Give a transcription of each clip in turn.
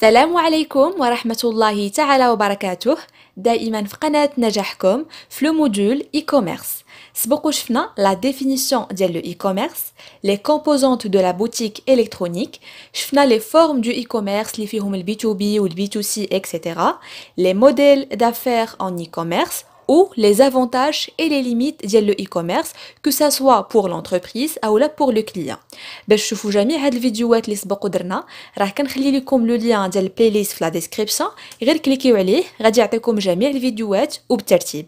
Salam alaikum wa rahmatullahi ta'ala wa barakatouh. Da'iman fi qanat najahkoum, flow module e-commerce. S'boko chfna la définition dial le e-commerce, les composantes de la boutique électronique, chfna les formes du e-commerce li fihoum le B2B ou le B2C etc les modèles d'affaires en e-commerce les avantages et les limites de l'e-commerce, que ce soit pour l'entreprise ou pour le client. Je vous vous jamais cette vidéo à la description. Je vais vous le lien de la playlist dans la description. Cliquez sur le lien et vous allez vous donner la vidéo au même Aujourd'hui,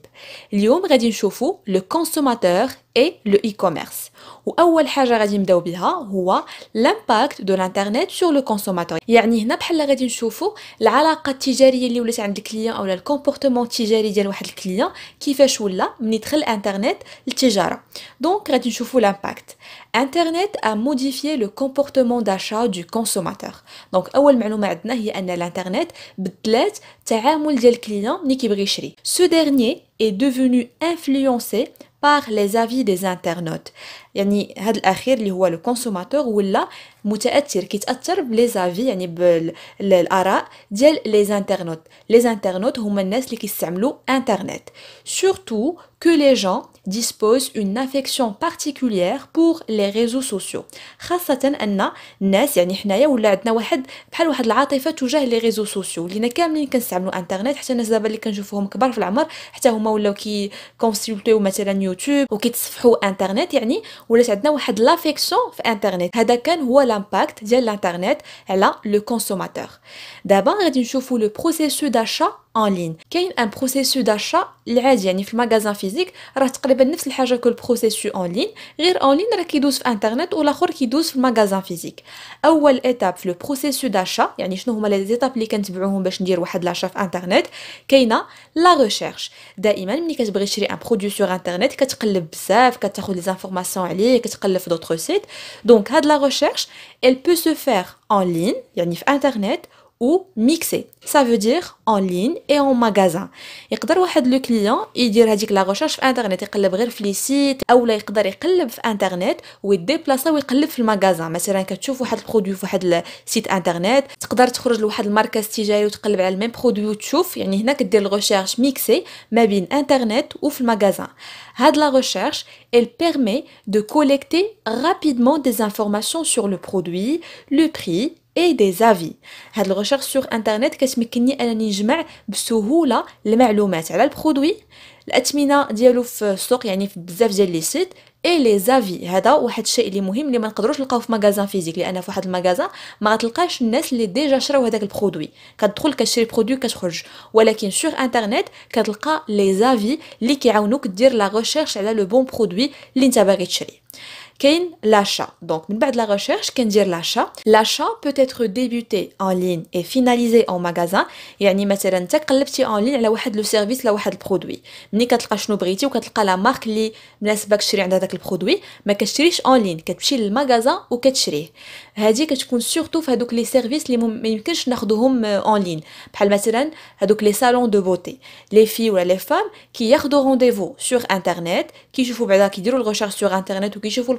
Aujourd'hui, vous allez le consommateur et le e-commerce. وأول حاجة غادي نبداو بها هو l'impact de l'internet sur le consommateur. يعني هنا بحال غادي العلاقة التجارية اللي ولات عند الكليان أو الكومبورتمون التجاري ديال واحد الكليان كيفاش ولا l'impact. Internet a modifié le comportement d'achat du consommateur. Donc أول معلومة عندنا هي أن الانترنت بدلات Ce dernier est devenu influencé par les avis des internautes. Yani, le consommateur ou là, متاثر كيتاثر بلي زافي يعني بالاراء ديال لي زانترنوت لي زانترنوت هما الناس اللي كيستعملوا انترنت سورتو كو لي جون ديسبوز اون افيكسيون بارتيكولير بور لي ريزو سوسيو خاصة أن الناس يعني حنايا ولا عندنا واحد بحال واحد العاطفة تجاه لي ريزو سوسيو لينا كاملين كنستعملوا انترنت حتى الناس دابا اللي كنشوفوهم كبار في العمر حتى هما ولاو كي كونسلتيو مثلا يوتيوب وكيتصفحوا انترنت يعني ولات عندنا واحد لافيكسيون في انترنت هذا كان هو l'impact de l'Internet et le consommateur. D'abord, il y le processus d'achat en ligne. Il y un processus d'achat y a un magasin physique, il y a le processus en ligne, en ligne Internet ou qui magasin physique. Première étape, le processus d'achat, il y a les étapes Internet, il la recherche. un produit sur Internet, des informations, d'autres sites. Donc, il la recherche. Elle peut se faire en ligne, via Internet, ou mixé. Ça veut dire en ligne et en magasin. Il peut le client dire dit la recherche sur internet, il peut sur les sites ou il peut sur internet ou il déplacer ou il sur le magasin. Par exemple, tu vois un produit sur le site internet, tu peux sortir de une marque tijari ou tu peux le même produit ou tu vois, يعني هنا كدير recherche mixée entre internet ou le magasin. Had la recherche, elle permet de collecter rapidement des informations sur le produit, le prix, اي دي زافي هاد الغوشيغ سور انترنيت كتمكنني انني نجمع بسهوله المعلومات على البرودوي الاثمنه ديالو في السوق يعني في بزاف ديال لي سيت اي لي زافي هذا واحد الشيء اللي مهم اللي ما نقدروش نلقاو في مغازان فيزيك لان في واحد المغازان ما غتلقاش الناس اللي ديجا شراو هذاك البرودوي كتدخل كتشري برودوي كتخرج ولكن سور انترنيت كتلقى لي زافي اللي كيعاونوك دير لا ريشيرش على لو بون برودوي اللي انت باغي تشري Quel est l'achat? Donc, une fois de la recherche, qu'en dire l'achat? L'achat peut être débuté en ligne et finalisé en magasin. Etanni maseran tek le pçi en ligne la wad le service la wad produit. Minikat l'question obriti ou kat l'kala mark li mina sabk shiri enda tek produit, ma kashiri sh en ligne, kat pçi le magasin ou kat shiri. Hadik atchkon surtout hadok les services les minik sh nar dohom euh, en ligne. Par exemple, hadok les salons de beauté, les filles ou les femmes qui yech do rendez-vous sur internet, qui je fous bda qui dire le recherche sur internet ou qui je fous le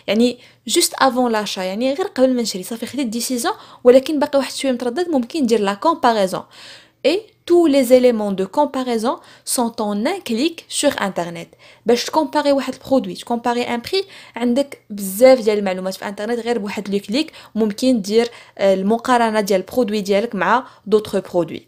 يعني جوست افون لاشا يعني غير قبل ما نشري صافي خديت ديسيزيون ولكن باقي واحد شويه متردد ممكن ندير لا كومباريزون اي تو لي زيليمون دو comparaison سون en ان كليك sur انترنيت باش تكومباري واحد البرودوي تكومباري ان بري عندك بزاف ديال المعلومات في انترنيت غير بواحد لو كليك ممكن دير المقارنه ديال البرودوي ديالك مع دوطخ برودوي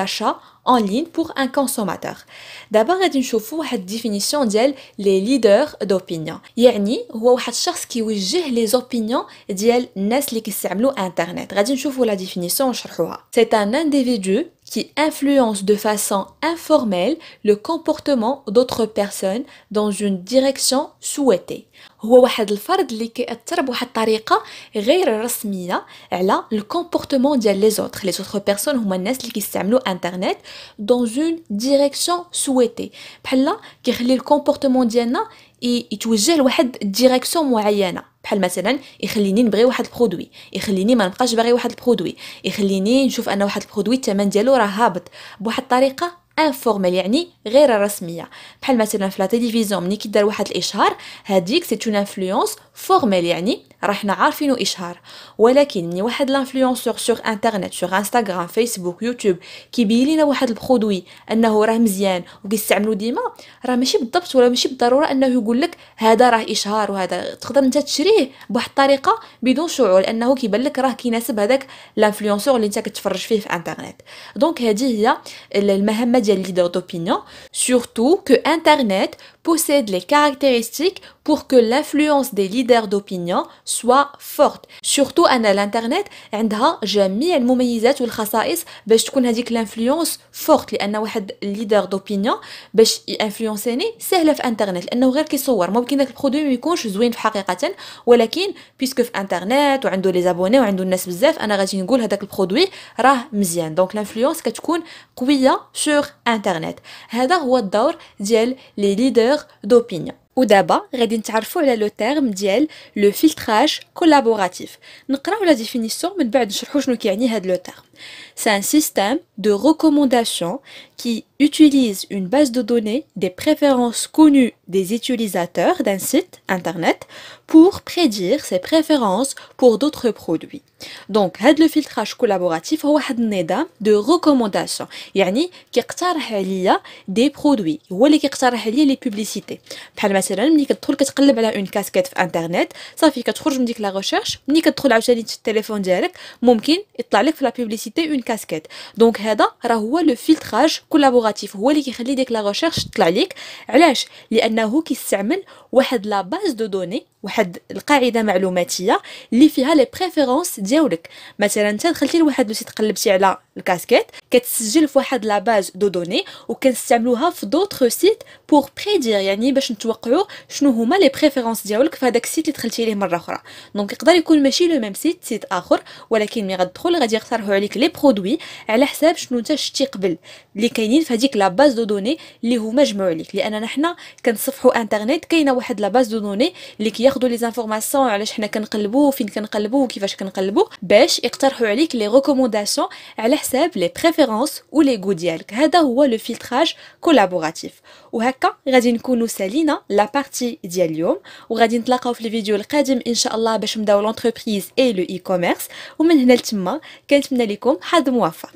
en ligne pour un consommateur. D'abord, d'une y a une définition de les leaders d'opinion. Yani, c'est qui les opinions de nest gens qui utilisent Internet. Il y a la définition. C'est un individu qui influence de façon informelle le comportement d'autres personnes dans une direction souhaitée. هو واحد الفرد اللي كيأثر بواحد الطريقة غير رسمية على الكومبورتمون ديال لي زوتر لي زوتر بيرسون هما الناس اللي كيستعملوا انترنت دون اون ديريكسيون سويتي بحال كيخلي الكومبورتمون ديالنا يتوجه لواحد ديريكسيون معينه بحال مثلا يخليني نبغي واحد البرودوي يخليني ما نبقاش باغي واحد البرودوي يخليني نشوف ان واحد البرودوي الثمن ديالو راه هابط بواحد الطريقه انفورمال يعني غير رسميه بحال مثلا في لا تيليفزيون ملي كيدار واحد الاشهار هذيك سي اون انفلونس فورميل يعني راه حنا عارفينو اشهار ولكن ملي واحد لانفلونسور سوغ انترنيت سوغ انستغرام فيسبوك يوتيوب كيبين لينا واحد البرودوي انه راه مزيان وكيستعملو ديما راه ماشي بالضبط ولا ماشي بالضروره انه يقول لك هذا راه اشهار وهذا تقدر انت تشريه بواحد الطريقه بدون شعور لانه كيبان لك راه كيناسب هذاك لانفلونسور اللي انت كتفرج فيه في انترنيت دونك هذه هي المهمه leader d'opinion, surtout que Internet possède les caractéristiques pour que l'influence des leaders d'opinion soit forte surtout ان الانترنت عندها جميع المميزات والخصائص باش تكون هذيك الانفلونس فورت لان واحد ليدر دوبينيون باش يانفلونسيني ساهله في انترنت لانه غير كيصور ممكن داك البرودوي ما يكونش زوين في حقيقه ولكن بيسكو في انترنت وعنده لي زابوني وعنده الناس بزاف انا غادي نقول هذاك البرودوي راه مزيان دونك الانفلونس كتكون قويه سور انترنت هذا هو الدور ديال لي ليدر دوبينيون ودابا غادي نتعرفوا على لو تيرم ديال لو فيلتراج كولابوراتيف نقراو لا ديفينيسيون من بعد نشرحوا شنو كيعني هاد لو تيرم C'est un système de recommandation qui utilise une base de données des préférences connues des utilisateurs d'un site Internet pour prédire ses préférences pour d'autres produits. Donc, le filtrage collaboratif est un système de recommandation. il y a des produits ou les publicités. بحال مثلا ملي كتدخل كتقلب على ça fait que internet, صافي كتخرج من ديك ملي كتدخل عاوتاني téléphone التليفون ديالك ممكن ايدونتيتي اون كاسكيت دونك هذا راه هو لو فيلتراج كولابوراتيف هو اللي كيخلي ديك لا ريشيرش تطلع ليك علاش لانه كيستعمل واحد la باز دو دوني واحد القاعده معلوماتيه اللي فيها لي بريفيرونس ديالك مثلا انت دخلتي لواحد لو سيت قلبتي على الكاسكيت كتسجل في واحد لا باز دو دوني وكنستعملوها في دوطخ سيت بور بريدير يعني باش نتوقعوا شنو هما لي بريفيرونس ديالك في هذاك السيت اللي دخلتي ليه مره اخرى دونك يقدر يكون ماشي لو ميم سيت سيت اخر ولكن ملي غتدخل غادي يقترحوا عليك لي برودوي على حساب شنو انت شتي قبل اللي كاينين في هذيك لا باز دو دوني اللي هما جمعوا عليك لاننا حنا كنصفحوا انترنيت كاينه واحد لا باز دو دوني اللي كياخذوا لي زانفورماسيون علاش حنا كنقلبوا فين كنقلبوا وكيفاش كنقلبوا باش يقترحوا عليك لي ريكومونداسيون على حساب لي بريفيرونس و لي غو ديالك هذا هو لو فيلتراج كولابوراتيف وهكا غادي نكونوا سالينا لا بارتي ديال اليوم وغادي نتلاقاو في الفيديو القادم ان شاء الله باش نبداو لونتربريز اي لو اي كوميرس ومن هنا لتما كنتمنى لكم عليكم حظ موفق